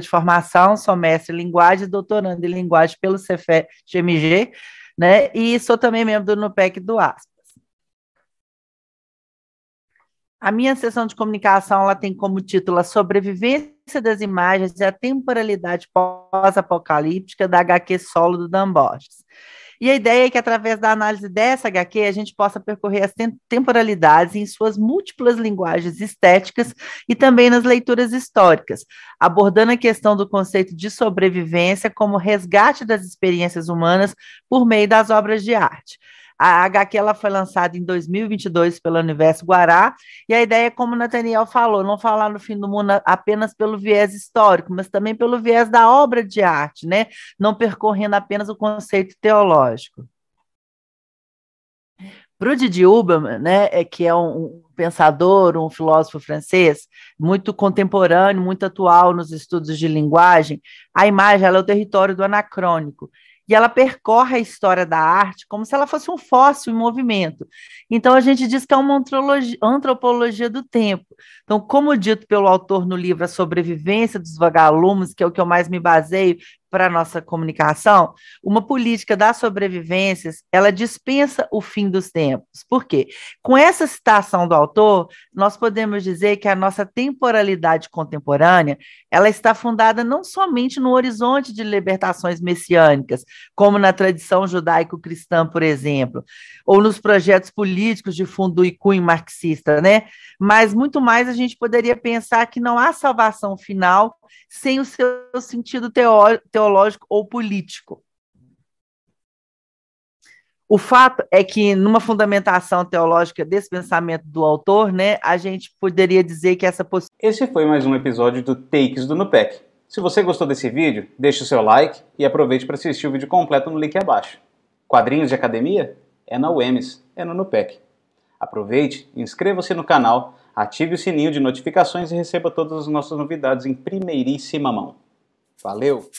de formação, sou mestre em linguagem, doutorando em linguagem pelo CFEGMG, né? E sou também membro do NUPEC do ASPAS. A minha sessão de comunicação ela tem como título A Sobrevivência das Imagens e a Temporalidade Pós-Apocalíptica da HQ Solo do Dan Borges. E a ideia é que, através da análise dessa HQ, a gente possa percorrer as temporalidades em suas múltiplas linguagens estéticas e também nas leituras históricas, abordando a questão do conceito de sobrevivência como resgate das experiências humanas por meio das obras de arte. A HQ ela foi lançada em 2022 pela Universo Guará, e a ideia é como o Nathaniel falou, não falar no fim do mundo apenas pelo viés histórico, mas também pelo viés da obra de arte, né? não percorrendo apenas o conceito teológico. Para o Didi Uberman, né, é que é um, pensador, um filósofo francês, muito contemporâneo, muito atual nos estudos de linguagem, a imagem é o território do anacrônico e ela percorre a história da arte como se ela fosse um fóssil em movimento. Então, a gente diz que é uma antropologia do tempo. Então, como dito pelo autor no livro A Sobrevivência dos Vagalumes, que é o que eu mais me baseio, para a nossa comunicação, uma política das sobrevivências, ela dispensa o fim dos tempos. Por quê? Com essa citação do autor, nós podemos dizer que a nossa temporalidade contemporânea, ela está fundada não somente no horizonte de libertações messiânicas, como na tradição judaico-cristã, por exemplo, ou nos projetos políticos de fundo e cunho marxista, né? Mas muito mais a gente poderia pensar que não há salvação final sem o seu sentido teó teológico ou político. O fato é que, numa fundamentação teológica desse pensamento do autor, né, a gente poderia dizer que essa possibilidade. Esse foi mais um episódio do Takes do Nupec. Se você gostou desse vídeo, deixe o seu like e aproveite para assistir o vídeo completo no link abaixo. Quadrinhos de academia? É na UEMS, é no Nupec. Aproveite, inscreva-se no canal, ative o sininho de notificações e receba todas as nossas novidades em primeiríssima mão. Valeu!